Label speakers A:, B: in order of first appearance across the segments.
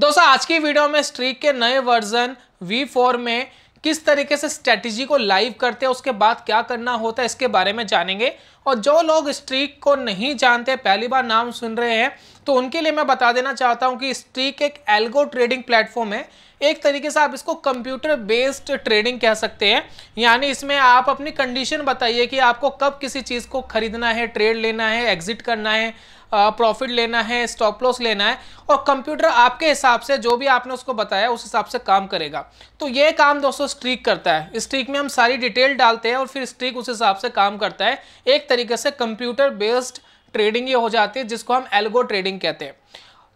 A: दोस्तों आज की वीडियो में स्ट्रीक के नए वर्जन वी फोर में किस तरीके से स्ट्रेटजी को लाइव करते हैं उसके बाद क्या करना होता है इसके बारे में जानेंगे और जो लोग स्ट्रीक को नहीं जानते पहली बार नाम सुन रहे हैं तो उनके लिए मैं बता देना चाहता हूं कि स्ट्रीक एक एल्गो ट्रेडिंग प्लेटफॉर्म है एक तरीके से आप इसको कंप्यूटर बेस्ड ट्रेडिंग कह सकते हैं यानी इसमें आप अपनी कंडीशन बताइए कि आपको कब किसी चीज़ को खरीदना है ट्रेड लेना है एग्जिट करना है प्रॉफिट लेना है स्टॉप लॉस लेना है और कंप्यूटर आपके हिसाब से जो भी आपने उसको बताया उस हिसाब से काम करेगा तो ये काम दोस्तों स्ट्रीक करता है स्ट्रीक में हम सारी डिटेल डालते हैं और फिर स्ट्रीक उस हिसाब से काम करता है एक तरीके से कंप्यूटर बेस्ड ट्रेडिंग ये हो जाती है जिसको हम एल्गो ट्रेडिंग कहते हैं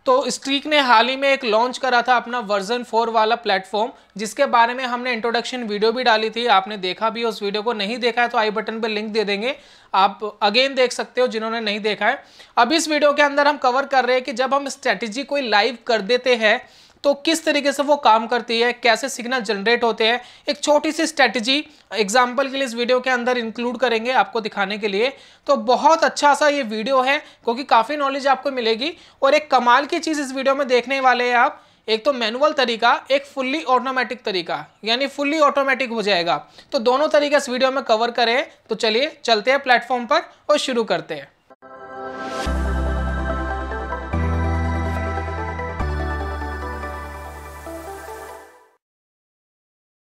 A: तो स्ट्रीक ने हाल ही में एक लॉन्च करा था अपना वर्जन फोर वाला प्लेटफॉर्म जिसके बारे में हमने इंट्रोडक्शन वीडियो भी डाली थी आपने देखा भी उस वीडियो को नहीं देखा है तो आई बटन पर लिंक दे देंगे आप अगेन देख सकते हो जिन्होंने नहीं देखा है अब इस वीडियो के अंदर हम कवर कर रहे हैं कि जब हम स्ट्रेटेजी कोई लाइव कर देते हैं तो किस तरीके से वो काम करती है कैसे सिग्नल जनरेट होते हैं एक छोटी सी स्ट्रेटजी एग्जाम्पल के लिए इस वीडियो के अंदर इंक्लूड करेंगे आपको दिखाने के लिए तो बहुत अच्छा सा ये वीडियो है क्योंकि काफ़ी नॉलेज आपको मिलेगी और एक कमाल की चीज़ इस वीडियो में देखने वाले हैं आप एक तो मैनुअल तरीका एक फुल्ली ऑटोमेटिक तरीका यानी फुल्ली ऑटोमेटिक हो जाएगा तो दोनों तरीके इस वीडियो में कवर करें तो चलिए चलते हैं प्लेटफॉर्म पर और शुरू करते हैं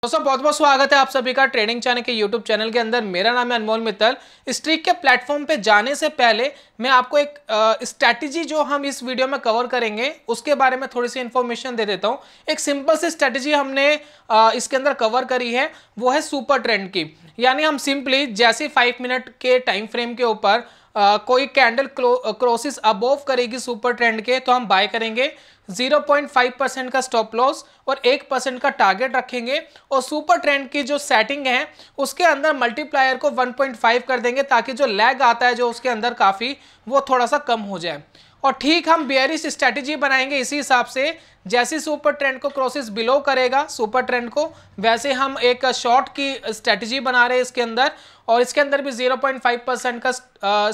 A: दोस्तों बहुत बहुत स्वागत है आप सभी का ट्रेडिंग चैनल के यूट्यूब चैनल के अंदर मेरा नाम है अनमोल मित्तल स्ट्रीक के प्लेटफॉर्म पे जाने से पहले मैं आपको एक स्ट्रैटेजी जो हम इस वीडियो में कवर करेंगे उसके बारे में थोड़ी सी इन्फॉर्मेशन दे देता हूँ एक सिंपल सी स्ट्रैटेजी हमने आ, इसके अंदर कवर करी है वो है सुपर ट्रेंड की यानी हम सिंपली जैसे फाइव मिनट के टाइम फ्रेम के ऊपर कोई कैंडल क्रोसिस अबोव करेगी सुपर ट्रेंड के तो हम बाय करेंगे 0.5 परसेंट का स्टॉप लॉस और 1 परसेंट का टारगेट रखेंगे और सुपर ट्रेंड की जो सेटिंग है उसके अंदर मल्टीप्लायर को 1.5 कर देंगे ताकि जो लैग आता है जो उसके अंदर काफ़ी वो थोड़ा सा कम हो जाए और ठीक हम बियरिस स्ट्रैटेजी बनाएंगे इसी हिसाब से जैसे सुपर ट्रेंड को क्रॉसेस बिलो करेगा सुपर ट्रेंड को वैसे हम एक शॉर्ट की स्ट्रैटेजी बना रहे हैं इसके अंदर और इसके अंदर भी 0.5 परसेंट का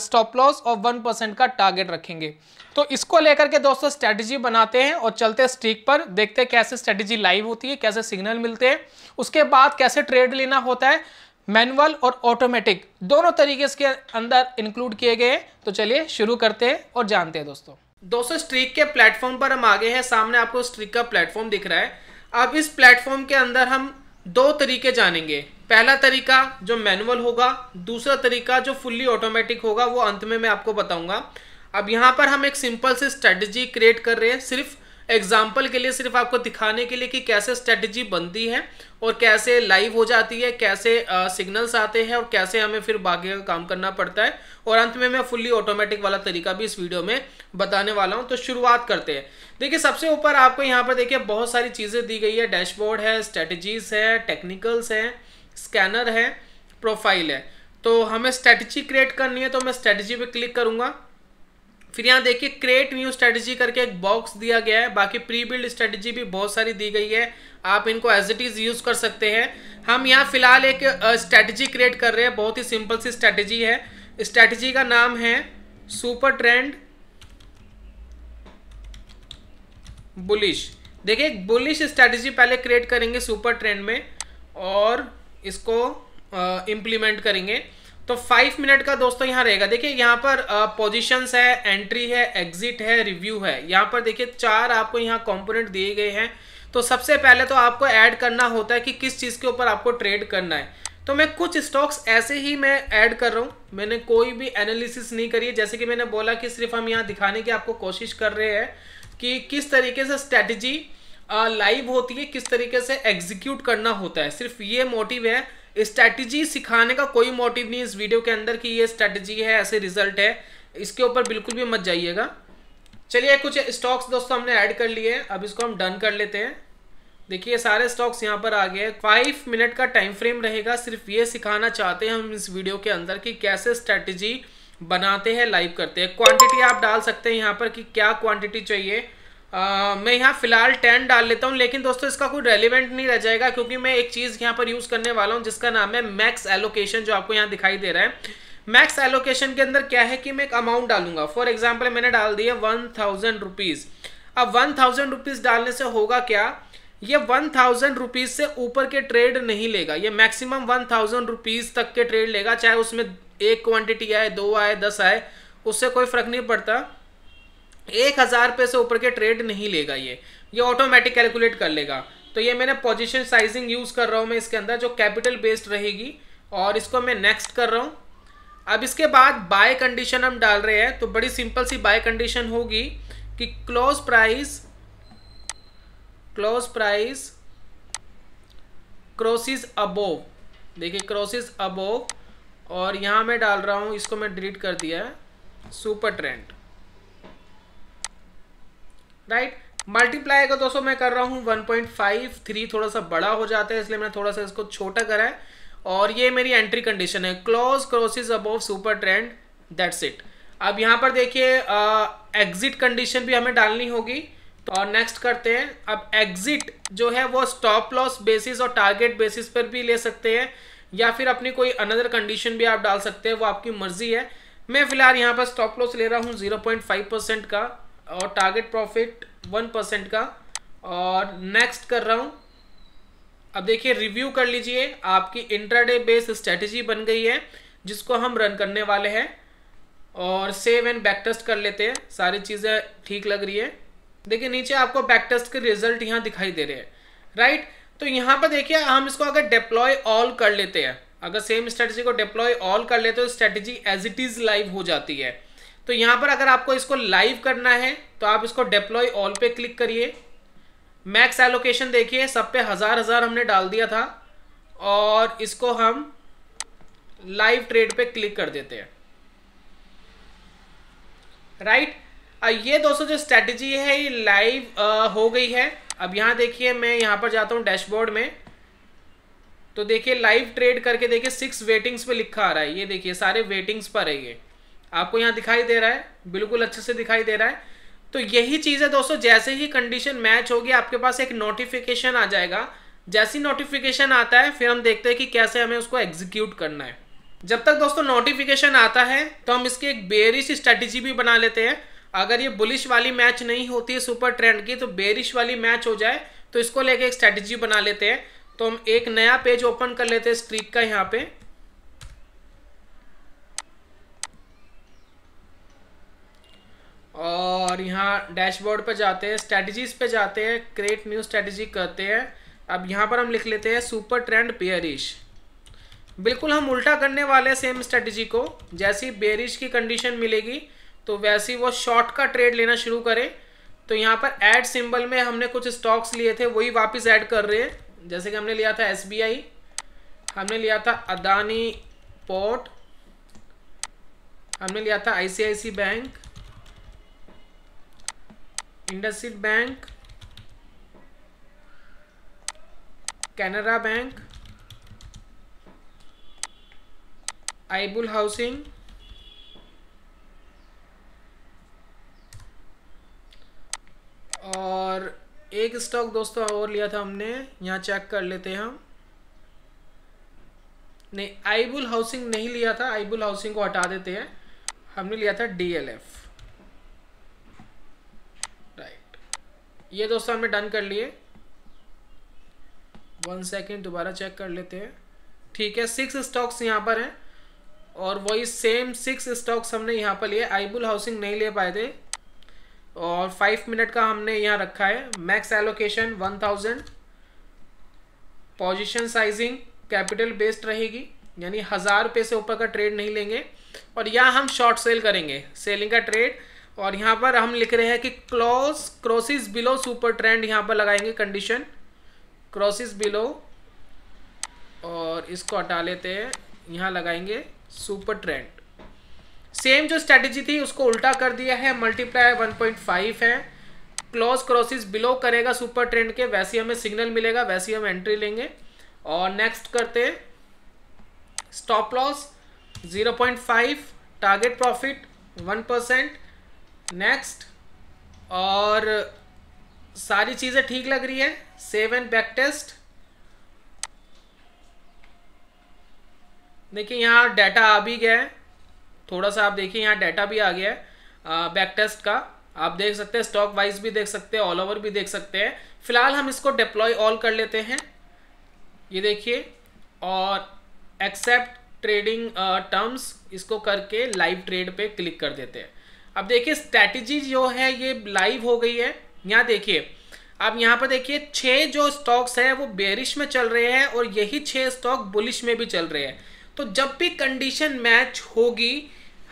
A: स्टॉप लॉस और 1 परसेंट का टारगेट रखेंगे तो इसको लेकर के दोस्तों स्ट्रैटेजी बनाते हैं और चलते हैं स्ट्रीक पर देखते हैं कैसे स्ट्रैटेजी लाइव होती है कैसे सिग्नल मिलते हैं उसके बाद कैसे ट्रेड लेना होता है मैनुअल और ऑटोमेटिक दोनों तरीके इसके अंदर इंक्लूड किए गए हैं तो चलिए शुरू करते हैं और जानते हैं दोस्तों दोस्तों स्ट्रीक के प्लेटफॉर्म पर हम आगे हैं सामने आपको स्ट्रीक का प्लेटफॉर्म दिख रहा है अब इस प्लेटफॉर्म के अंदर हम दो तरीके जानेंगे पहला तरीका जो मैनुअल होगा दूसरा तरीका जो फुल्ली ऑटोमेटिक होगा वो अंत में मैं आपको बताऊंगा अब यहाँ पर हम एक सिंपल सी स्ट्रेटजी क्रिएट कर रहे हैं सिर्फ एग्जाम्पल के लिए सिर्फ आपको दिखाने के लिए कि कैसे स्ट्रेटजी बनती है और कैसे लाइव हो जाती है कैसे सिग्नल्स आते हैं और कैसे हमें फिर बाकी का काम करना पड़ता है और अंत में मैं फुल्ली ऑटोमेटिक वाला तरीका भी इस वीडियो में बताने वाला हूँ तो शुरुआत करते हैं देखिए सबसे ऊपर आपको यहाँ पर देखिए बहुत सारी चीज़ें दी गई है डैशबोर्ड है स्ट्रेटजीज है टेक्निकल्स हैं स्कैनर है प्रोफाइल है तो हमें स्ट्रेटजी क्रिएट करनी है तो मैं स्ट्रेटजी पे क्लिक करूँगा फिर यहाँ देखिए क्रिएट न्यू स्ट्रेटजी करके एक बॉक्स दिया गया है बाकी प्री बिल्ड स्ट्रेटजी भी बहुत सारी दी गई है आप इनको एज इट इज़ यूज़ कर सकते हैं हम यहाँ फिलहाल एक स्ट्रेटजी क्रिएट कर रहे हैं बहुत ही सिंपल सी स्ट्रेटजी है स्ट्रेटजी का नाम है सुपर ट्रेंड बुलिश देखिए बुलिश स्ट्रेटजी पहले क्रिएट करेंगे सुपर ट्रेंड में और इसको इम्प्लीमेंट करेंगे तो फाइव मिनट का दोस्तों यहाँ रहेगा देखिए यहाँ पर पोजीशंस है एंट्री है एग्जिट है रिव्यू है यहाँ पर देखिए चार आपको यहाँ कंपोनेंट दिए गए हैं तो सबसे पहले तो आपको ऐड करना होता है कि किस चीज़ के ऊपर आपको ट्रेड करना है तो मैं कुछ स्टॉक्स ऐसे ही मैं ऐड कर रहा हूँ मैंने कोई भी एनालिसिस नहीं करी है जैसे कि मैंने बोला कि सिर्फ हम यहाँ दिखाने की आपको कोशिश कर रहे हैं कि किस तरीके से स्ट्रेटजी लाइव होती है किस तरीके से एग्जीक्यूट करना होता है सिर्फ ये मोटिव है स्ट्रैटेजी सिखाने का कोई मोटिव नहीं इस वीडियो के अंदर कि ये स्ट्रैटेजी है ऐसे रिजल्ट है इसके ऊपर बिल्कुल भी मत जाइएगा चलिए कुछ स्टॉक्स दोस्तों हमने ऐड कर लिए अब इसको हम डन कर लेते हैं देखिए सारे स्टॉक्स यहाँ पर आ गए फाइव मिनट का टाइम फ्रेम रहेगा सिर्फ ये सिखाना चाहते हैं हम इस वीडियो के अंदर कि कैसे स्ट्रैटेजी बनाते हैं लाइव करते हैं क्वांटिटी आप डाल सकते हैं यहाँ पर कि क्या क्वांटिटी चाहिए मैं यहाँ फ़िलहाल टेन डाल लेता हूँ लेकिन दोस्तों इसका कोई रेलिवेंट नहीं रह जाएगा क्योंकि मैं एक चीज़ यहाँ पर यूज़ करने वाला हूँ जिसका नाम है मैक्स एलोकेशन जो आपको यहाँ दिखाई दे रहा है मैक्स एलोकेशन के अंदर क्या है कि मैं एक अमाउंट डालूंगा फॉर एग्जाम्पल मैंने डाल दिया वन थाउजेंड रुपीज़ अब वन थाउजेंड रुपीज़ डालने से होगा क्या ये वन थाउजेंड रुपीज़ से ऊपर के ट्रेड नहीं लेगा ये मैक्सिमम वन थाउजेंड रुपीज़ तक के ट्रेड लेगा चाहे उसमें एक क्वांटिटी आए दो आए दस आए उससे कोई फ़र्क नहीं पड़ता एक हज़ार रुपये से ऊपर के ट्रेड नहीं लेगा ये ये ऑटोमेटिक कैलकुलेट कर लेगा तो ये मैंने पोजिशन साइजिंग यूज़ कर रहा हूँ मैं इसके अंदर जो कैपिटल बेस्ड रहेगी और इसको मैं नेक्स्ट कर रहा हूँ अब इसके बाद बाय कंडीशन हम डाल रहे हैं तो बड़ी सिंपल सी बाय कंडीशन होगी कि close price close price crosses above देखिए क्रोसिस अबोव और यहाँ मैं डाल रहा हूँ इसको मैं डिलीट कर दिया है सुपर ट्रेंड राइट मल्टीप्लाई का दोस्तों मैं कर रहा हूँ 1.5 थ्री थोड़ा सा बड़ा हो जाता है इसलिए मैंने थोड़ा सा इसको छोटा करा है और ये मेरी एंट्री कंडीशन है close crosses above super trend that's it अब यहाँ पर देखिए एग्जिट कंडीशन भी हमें डालनी होगी तो और नेक्स्ट करते हैं अब एग्जिट जो है वो स्टॉप लॉस बेसिस और टारगेट बेसिस पर भी ले सकते हैं या फिर अपनी कोई अनदर कंडीशन भी आप डाल सकते हैं वो आपकी मर्जी है मैं फिलहाल यहाँ पर स्टॉप लॉस ले रहा हूँ जीरो पॉइंट फाइव परसेंट का और टारगेट प्रॉफिट वन परसेंट का और नेक्स्ट कर रहा हूँ अब देखिए रिव्यू कर लीजिए आपकी इंट्राडे बेस स्ट्रेटजी बन गई है जिसको हम रन करने वाले हैं और सेव एंड बैक टेस्ट कर लेते हैं सारी चीज़ें ठीक लग रही है देखिए नीचे आपको बैक टेस्ट के रिजल्ट यहाँ दिखाई दे रहे हैं राइट तो यहाँ पर देखिए हम इसको अगर डिप्लॉय ऑल कर लेते हैं अगर सेम स्ट्रेटजी को डिप्लॉय ऑल कर लेते हो strategy as it is live हो जाती है तो यहाँ पर अगर आपको इसको लाइव करना है तो आप इसको डिप्लॉय ऑल पे क्लिक करिए मैक्स एलोकेशन देखिए सब पे हज़ार हज़ार हमने डाल दिया था और इसको हम लाइव ट्रेड पे क्लिक कर देते हैं राइट right? ये दोस्तों जो स्ट्रैटेजी है ये लाइव हो गई है अब यहाँ देखिए मैं यहाँ पर जाता हूँ डैशबोर्ड में तो देखिए लाइव ट्रेड करके देखिए सिक्स वेटिंग्स पे लिखा आ रहा है ये देखिए सारे वेटिंग्स पर है ये आपको यहाँ दिखाई दे रहा है बिल्कुल अच्छे से दिखाई दे रहा है तो यही चीज़ है दोस्तों जैसे ही कंडीशन मैच होगी आपके पास एक नोटिफिकेशन आ जाएगा जैसी नोटिफिकेशन आता है फिर हम देखते हैं कि कैसे हमें उसको एग्जीक्यूट करना है जब तक दोस्तों नोटिफिकेशन आता है तो हम इसकी एक बेरिश स्ट्रेटजी भी बना लेते हैं अगर ये बुलिश वाली मैच नहीं होती है सुपर ट्रेंड की तो बेरिश वाली मैच हो जाए तो इसको लेके एक स्ट्रेटजी बना लेते हैं तो हम एक नया पेज ओपन कर लेते हैं स्ट्रीक का यहाँ पे और यहाँ डैशबोर्ड पे जाते हैं स्ट्रेटजीज पे जाते हैं क्रिएट न्यू स्ट्रेटजी करते हैं अब यहाँ पर हम लिख लेते हैं सुपर ट्रेंड बेयरिश बिल्कुल हम उल्टा करने वाले हैं सेम स्ट्रेटजी को जैसी बेयरिश की कंडीशन मिलेगी तो वैसी वो शॉर्ट का ट्रेड लेना शुरू करें तो यहाँ पर एड सिंबल में हमने कुछ स्टॉक्स लिए थे वही वापस ऐड कर रहे हैं जैसे कि हमने लिया था एस हमने लिया था अदानी पोर्ट हमने लिया था आई bank IndusInd bank Canara bank Ibull housing और एक स्टॉक दोस्तों और लिया था हमने यहाँ चेक कर लेते हैं हम नहीं आईबुल हाउसिंग नहीं लिया था आईबुल हाउसिंग को हटा देते हैं हमने लिया था डीएलएफ ये दोस्तों हमने डन कर लिए वन सेकेंड दोबारा चेक कर लेते हैं ठीक है सिक्स स्टॉक्स यहाँ पर हैं और वही सेम सिक्स स्टॉक्स हमने यहाँ पर लिए आईबुल हाउसिंग नहीं ले पाए थे और फाइव मिनट का हमने यहाँ रखा है max allocation one thousand position sizing capital based रहेगी यानी हज़ार रुपये से ऊपर का ट्रेड नहीं लेंगे और यहाँ हम शॉर्ट सेल करेंगे सेलिंग का ट्रेड और यहाँ पर हम लिख रहे हैं कि close crosses below super trend यहाँ पर लगाएंगे कंडीशन क्रॉसिस बिलो और इसको हटा लेते हैं यहाँ लगाएंगे सुपर ट्रेंड सेम जो स्ट्रेटेजी थी उसको उल्टा कर दिया है मल्टीप्लाई 1.5 है क्लॉज क्रॉसिस बिलो करेगा सुपर ट्रेंड के वैसे हमें सिग्नल मिलेगा वैसे हम एंट्री लेंगे और नेक्स्ट करते हैं stop loss five target profit one percent next और सारी चीज़ें ठीक लग रही है सेव एंड बैक टेस्ट देखिए यहाँ डाटा आ भी गया है थोड़ा सा आप देखिए यहाँ डाटा भी आ गया है बैक टेस्ट का आप देख सकते हैं स्टॉक वाइज भी देख सकते हैं ऑल ओवर भी देख सकते हैं फिलहाल हम इसको डिप्लॉय ऑल कर लेते हैं ये देखिए और एक्सेप्ट ट्रेडिंग टर्म्स इसको करके लाइव ट्रेड पे क्लिक कर देते हैं अब देखिए स्ट्रैटेजी जो है ये लाइव हो गई है यहाँ देखिए अब यहाँ पर देखिए छः जो स्टॉक्स हैं वो बेरिश में चल रहे हैं और यही छः स्टॉक बुलिश में भी चल रहे हैं तो जब भी कंडीशन मैच होगी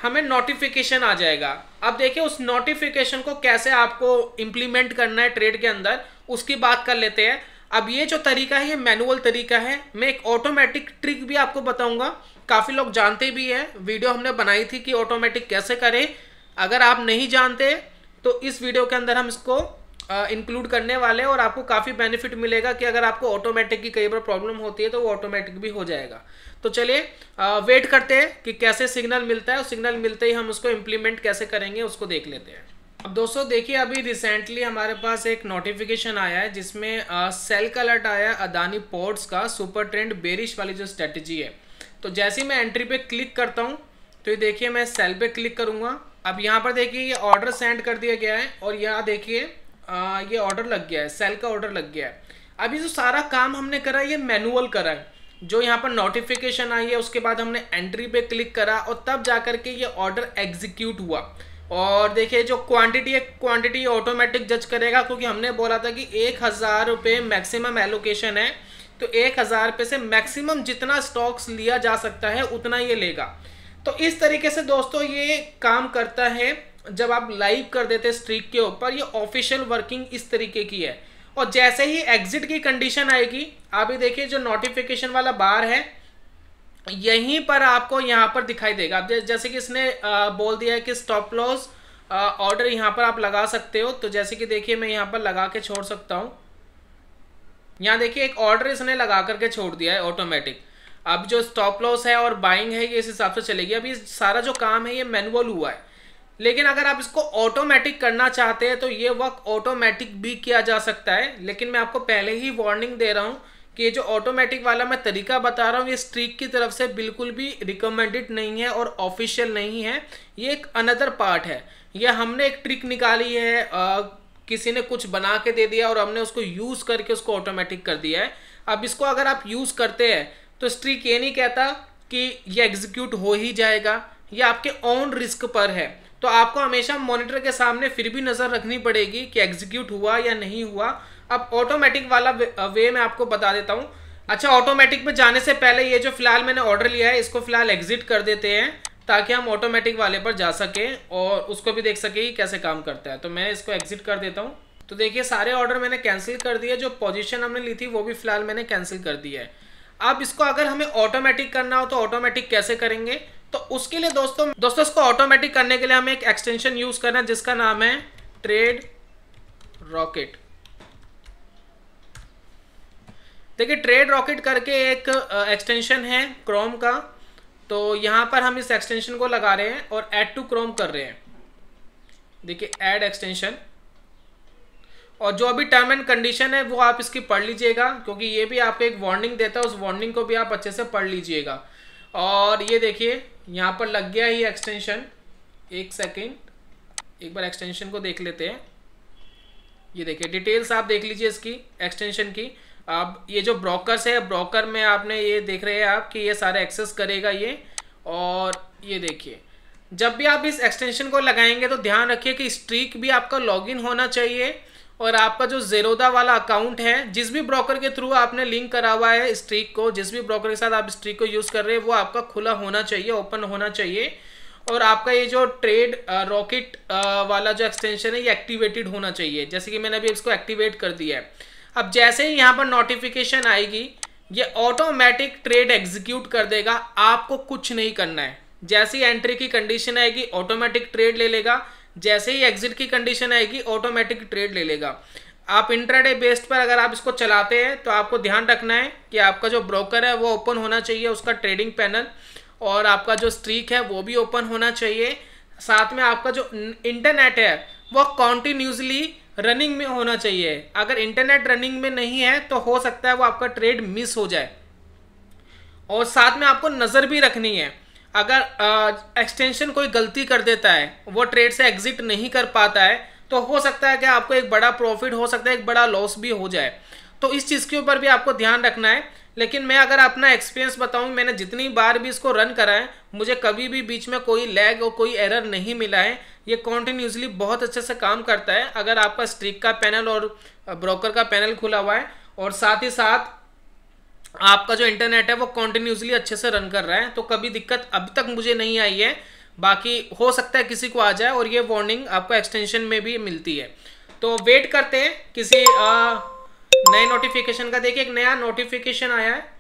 A: हमें नोटिफिकेशन आ जाएगा अब देखिए उस नोटिफिकेशन को कैसे आपको इम्प्लीमेंट करना है ट्रेड के अंदर उसकी बात कर लेते हैं अब ये जो तरीका है ये मैनुअल तरीका है मैं एक ऑटोमेटिक ट्रिक भी आपको बताऊंगा काफ़ी लोग जानते भी हैं वीडियो हमने बनाई थी कि ऑटोमेटिक कैसे करें अगर आप नहीं जानते तो इस वीडियो के अंदर हम इसको इंक्लूड करने वाले हैं और आपको काफ़ी बेनिफिट मिलेगा कि अगर आपको ऑटोमेटिक की कई बार प्रॉब्लम होती है तो वो ऑटोमेटिक भी हो जाएगा तो चलिए वेट करते हैं कि कैसे सिग्नल मिलता है और सिग्नल मिलते ही हम उसको इम्प्लीमेंट कैसे करेंगे उसको देख लेते हैं अब दोस्तों देखिए अभी रिसेंटली हमारे पास एक नोटिफिकेशन आया है जिसमें सेल का अलर्ट आया अदानी पोर्ट्स का सुपर ट्रेंड बेरिश वाली जो स्ट्रेटजी है तो जैसे ही मैं एंट्री पे क्लिक करता हूँ तो ये देखिए मैं सेल पे क्लिक करूँगा अब यहाँ पर देखिए ये ऑर्डर सेंड कर दिया गया है और यहाँ देखिए ये ऑर्डर लग गया है सेल का ऑर्डर लग गया है अभी जो सारा काम हमने करा ये मैनुअल करा है जो यहाँ पर नोटिफिकेशन आई है उसके बाद हमने एंट्री पे क्लिक करा और तब जा कर के ये ऑर्डर एग्जीक्यूट हुआ और देखिए जो क्वांटिटी है क्वांटिटी ऑटोमेटिक जज करेगा क्योंकि हमने बोला था कि एक हज़ार रुपये मैक्सिमम एलोकेशन है तो एक हज़ार रुपये से मैक्सिमम जितना स्टॉक्स लिया जा सकता है उतना ये लेगा तो इस तरीके से दोस्तों ये काम करता है जब आप लाइव कर देते स्ट्रीक के ऊपर ये ऑफिशियल वर्किंग इस तरीके की है और जैसे ही एग्जिट की कंडीशन आएगी आप ये देखिए जो नोटिफिकेशन वाला बार है यहीं पर आपको यहाँ पर दिखाई देगा आप जैसे कि इसने बोल दिया है कि स्टॉप लॉस ऑर्डर यहाँ पर आप लगा सकते हो तो जैसे कि देखिए मैं यहाँ पर लगा के छोड़ सकता हूँ यहाँ देखिए एक ऑर्डर इसने लगा करके छोड़ दिया है ऑटोमेटिक अब जो स्टॉप लॉस है और बाइंग है ये इस हिसाब से चलेगी अभी सारा जो काम है ये मैनुअल हुआ है लेकिन अगर आप इसको ऑटोमेटिक करना चाहते हैं तो ये वर्क ऑटोमेटिक भी किया जा सकता है लेकिन मैं आपको पहले ही वार्निंग दे रहा हूँ कि ये जो ऑटोमेटिक वाला मैं तरीका बता रहा हूँ ये स्ट्रीक की तरफ से बिल्कुल भी रिकमेंडेड नहीं है और ऑफिशियल नहीं है ये एक अनदर पार्ट है ये हमने एक ट्रिक निकाली है आ, किसी ने कुछ बना के दे दिया और हमने उसको यूज़ करके उसको ऑटोमेटिक कर दिया है अब इसको अगर आप यूज़ करते हैं तो स्ट्रिक ये नहीं कहता कि ये एग्जीक्यूट हो ही जाएगा ये आपके ऑन रिस्क पर है तो आपको हमेशा मॉनिटर के सामने फिर भी नज़र रखनी पड़ेगी कि एग्जीक्यूट हुआ या नहीं हुआ अब ऑटोमेटिक वाला वे, मैं आपको बता देता हूँ अच्छा ऑटोमेटिक में जाने से पहले ये जो फिलहाल मैंने ऑर्डर लिया है इसको फिलहाल एग्जिट कर देते हैं ताकि हम ऑटोमेटिक वाले पर जा सकें और उसको भी देख सके कैसे काम करता है तो मैं इसको एग्जिट कर देता हूँ तो देखिए सारे ऑर्डर मैंने कैंसिल कर दिए जो पोजीशन हमने ली थी वो भी फिलहाल मैंने कैंसिल कर दी है अब इसको अगर हमें ऑटोमेटिक करना हो तो ऑटोमेटिक कैसे करेंगे तो उसके लिए दोस्तों दोस्तों इसको ऑटोमेटिक करने के लिए हमें एक एक्सटेंशन यूज करना है जिसका नाम है ट्रेड रॉकेट देखिए ट्रेड रॉकेट करके एक एक्सटेंशन है क्रोम का तो यहां पर हम इस एक्सटेंशन को लगा रहे हैं और एड टू क्रोम कर रहे हैं देखिए एड एक्सटेंशन और जो अभी टर्म एंड कंडीशन है वो आप इसकी पढ़ लीजिएगा क्योंकि ये भी आपको एक वार्निंग देता है उस वार्निंग को भी आप अच्छे से पढ़ लीजिएगा और ये देखिए यहाँ पर लग गया ही एक्सटेंशन एक सेकेंड एक बार एक्सटेंशन को देख लेते हैं ये देखिए डिटेल्स आप देख लीजिए इसकी एक्सटेंशन की अब ये जो ब्रोकर्स है ब्रोकर में आपने ये देख रहे हैं आप कि ये सारे एक्सेस करेगा ये और ये देखिए जब भी आप इस एक्सटेंशन को लगाएंगे तो ध्यान रखिए कि स्ट्रीक भी आपका लॉगिन होना चाहिए और आपका जो जेरोदा वाला अकाउंट है जिस भी ब्रोकर के थ्रू आपने लिंक करा हुआ है स्ट्रीक को जिस भी ब्रोकर के साथ आप स्ट्रीक को यूज़ कर रहे हैं वो आपका खुला होना चाहिए ओपन होना चाहिए और आपका ये जो ट्रेड रॉकेट वाला जो एक्सटेंशन है ये एक्टिवेटेड होना चाहिए जैसे कि मैंने अभी इसको एक्टिवेट कर दिया है अब जैसे ही यहाँ पर नोटिफिकेशन आएगी ये ऑटोमेटिक ट्रेड एग्जीक्यूट कर देगा आपको कुछ नहीं करना है जैसी एंट्री की कंडीशन आएगी ऑटोमेटिक ट्रेड ले लेगा जैसे ही एग्जिट की कंडीशन आएगी ऑटोमेटिक ट्रेड ले लेगा आप इंट्राडे बेस्ड पर अगर आप इसको चलाते हैं तो आपको ध्यान रखना है कि आपका जो ब्रोकर है वो ओपन होना चाहिए उसका ट्रेडिंग पैनल और आपका जो स्ट्रीक है वो भी ओपन होना चाहिए साथ में आपका जो इंटरनेट है वो कॉन्टीन्यूसली रनिंग में होना चाहिए अगर इंटरनेट रनिंग में नहीं है तो हो सकता है वो आपका ट्रेड मिस हो जाए और साथ में आपको नज़र भी रखनी है अगर एक्सटेंशन कोई गलती कर देता है वो ट्रेड से एग्जिट नहीं कर पाता है तो हो सकता है कि आपको एक बड़ा प्रॉफिट हो सकता है एक बड़ा लॉस भी हो जाए तो इस चीज़ के ऊपर भी आपको ध्यान रखना है लेकिन मैं अगर अपना एक्सपीरियंस बताऊं मैंने जितनी बार भी इसको रन करा है मुझे कभी भी बीच में कोई लैग और कोई एरर नहीं मिला है ये कॉन्टीन्यूसली बहुत अच्छे से काम करता है अगर आपका स्ट्रिक का पैनल और ब्रोकर का पैनल खुला हुआ है और साथ ही साथ आपका जो इंटरनेट है वो कॉन्टिन्यूसली अच्छे से रन कर रहा है तो कभी दिक्कत अभी तक मुझे नहीं आई है बाकी हो सकता है किसी को आ जाए और ये वार्निंग आपको एक्सटेंशन में भी मिलती है तो वेट करते हैं किसी आ, नए नोटिफिकेशन का देखिए एक नया नोटिफिकेशन आया है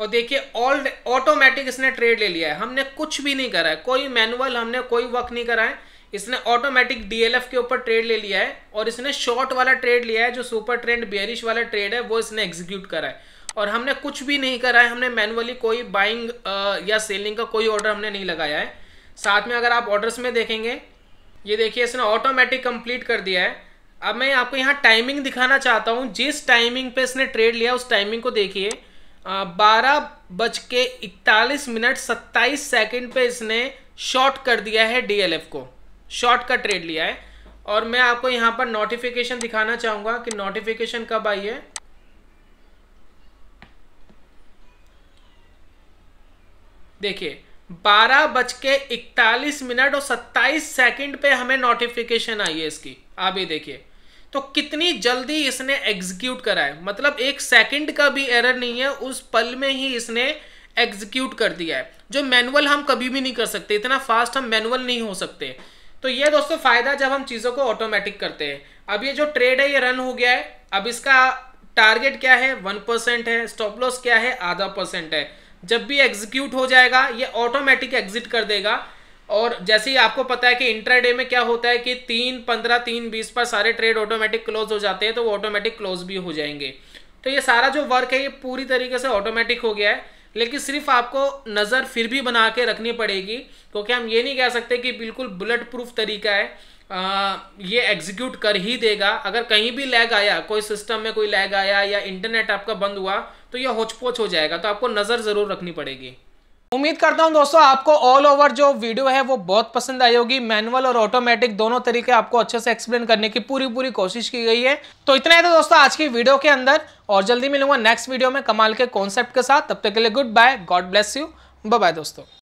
A: और देखिए ऑल ऑटोमेटिक इसने ट्रेड ले लिया है हमने कुछ भी नहीं करा है कोई मैनुअल हमने कोई वर्क नहीं करा है इसने ऑटोमेटिक डीएलएफ के ऊपर ट्रेड ले लिया है और इसने शॉर्ट वाला ट्रेड लिया है जो सुपर ट्रेंड बेरिश वाला ट्रेड है वो इसने एग्जीक्यूट करा है और हमने कुछ भी नहीं करा है हमने मैनुअली कोई बाइंग uh, या सेलिंग का कोई ऑर्डर हमने नहीं लगाया है साथ में अगर आप ऑर्डर्स में देखेंगे ये देखिए इसने ऑटोमेटिक कंप्लीट कर दिया है अब मैं आपको यहाँ टाइमिंग दिखाना चाहता हूँ जिस टाइमिंग पे इसने ट्रेड लिया उस टाइमिंग को देखिए बारह बज के इकतालीस मिनट सत्ताईस सेकेंड पे इसने शॉर्ट कर दिया है डीएलएफ को शॉर्ट का ट्रेड लिया है और मैं आपको यहां पर नोटिफिकेशन दिखाना चाहूंगा कि नोटिफिकेशन कब आई है देखिए बारह बज के इकतालीस मिनट और सत्ताईस सेकंड पे हमें नोटिफिकेशन आई है इसकी आप ये देखिए तो कितनी जल्दी इसने एग्जीक्यूट करा है मतलब एक सेकंड का भी एरर नहीं है उस पल में ही इसने एग्जीक्यूट कर दिया है जो मैनुअल हम कभी भी नहीं कर सकते इतना फास्ट हम मैनुअल नहीं हो सकते तो ये दोस्तों फायदा जब हम चीज़ों को ऑटोमेटिक करते हैं अब ये जो ट्रेड है ये रन हो गया है अब इसका टारगेट क्या है वन परसेंट है स्टॉप लॉस क्या है आधा परसेंट है जब भी एग्जीक्यूट हो जाएगा ये ऑटोमेटिक एग्जिट कर देगा और जैसे ही आपको पता है कि इंट्राडे में क्या होता है कि तीन पंद्रह तीन बीस पर सारे ट्रेड ऑटोमेटिक क्लोज हो जाते हैं तो वो ऑटोमेटिक क्लोज भी हो जाएंगे तो ये सारा जो वर्क है ये पूरी तरीके से ऑटोमेटिक हो गया है लेकिन सिर्फ आपको नज़र फिर भी बना के रखनी पड़ेगी क्योंकि हम ये नहीं कह सकते कि बिल्कुल बुलेट प्रूफ तरीका है आ, ये एग्जीक्यूट कर ही देगा अगर कहीं भी लैग आया कोई सिस्टम में कोई लैग आया या इंटरनेट आपका बंद हुआ तो ये होचपोच हो जाएगा तो आपको नज़र ज़रूर रखनी पड़ेगी उम्मीद करता हूं दोस्तों आपको ऑल ओवर जो वीडियो है वो बहुत पसंद आई होगी मैनुअल और ऑटोमेटिक दोनों तरीके आपको अच्छे से एक्सप्लेन करने की पूरी पूरी कोशिश की गई है तो इतना ही था दोस्तों आज की वीडियो के अंदर और जल्दी मिलूंगा नेक्स्ट वीडियो में कमाल के कॉन्सेप्ट के साथ तब तक के लिए good bye God bless you bye दोस्तों